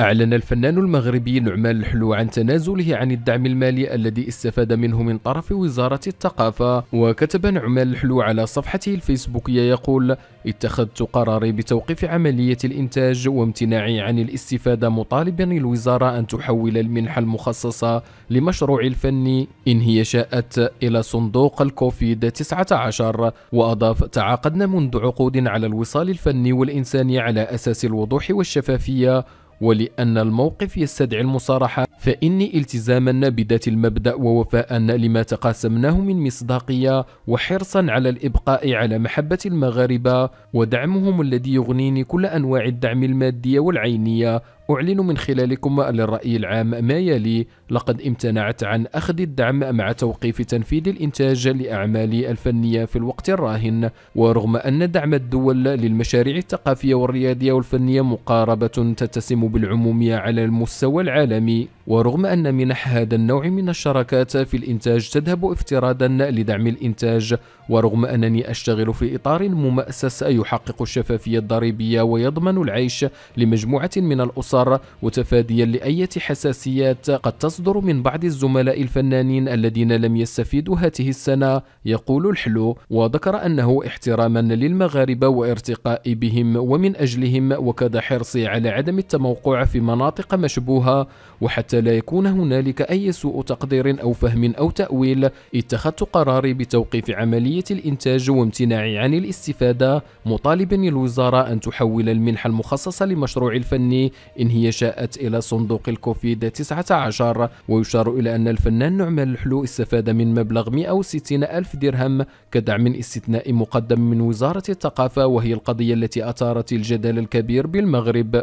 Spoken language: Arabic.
أعلن الفنان المغربي نعمان الحلو عن تنازله عن الدعم المالي الذي استفاد منه من طرف وزارة الثقافة وكتب نعمان الحلو على صفحته الفيسبوكية يقول اتخذت قراري بتوقيف عملية الإنتاج وامتناعي عن الاستفادة مطالبا الوزارة أن تحول المنحة المخصصة لمشروع الفني إن هي شاءت إلى صندوق الكوفيد 19 وأضاف تعاقدنا منذ عقود على الوصال الفني والإنساني على أساس الوضوح والشفافية ولأن الموقف يستدعي المصارحة فإني التزاما بذات المبدأ ووفاء لما تقاسمناه من مصداقية وحرصا على الإبقاء على محبة المغاربة ودعمهم الذي يغنيني كل أنواع الدعم المادية والعينية أعلن من خلالكم للرأي العام ما يلي لقد امتنعت عن أخذ الدعم مع توقيف تنفيذ الإنتاج لأعمال الفنية في الوقت الراهن ورغم أن دعم الدول للمشاريع الثقافية والريادية والفنية مقاربة تتسم بالعمومية على المستوى العالمي ورغم أن منح هذا النوع من الشراكات في الإنتاج تذهب افتراضا لدعم الإنتاج ورغم أنني أشتغل في إطار ممأسس يحقق الشفافية الضريبية ويضمن العيش لمجموعة من الأسر وتفاديا لأية حساسيات قد تصدر من بعض الزملاء الفنانين الذين لم يستفيدوا هذه السنة يقول الحلو وذكر أنه احتراما للمغاربة وارتقاء بهم ومن أجلهم وكذا حرصي على عدم التموقع في مناطق مشبوهة وحتى حتى لا يكون هنالك أي سوء تقدير أو فهم أو تأويل اتخذت قراري بتوقيف عملية الإنتاج وامتناعي عن الاستفادة مطالبا الوزارة أن تحول المنحة المخصصة لمشروع الفني إن هي شاءت إلى صندوق الكوفيد 19 ويشار إلى أن الفنان نعمان الحلو استفاد من مبلغ 160 ألف درهم كدعم استثنائي مقدم من وزارة الثقافة وهي القضية التي أثارت الجدل الكبير بالمغرب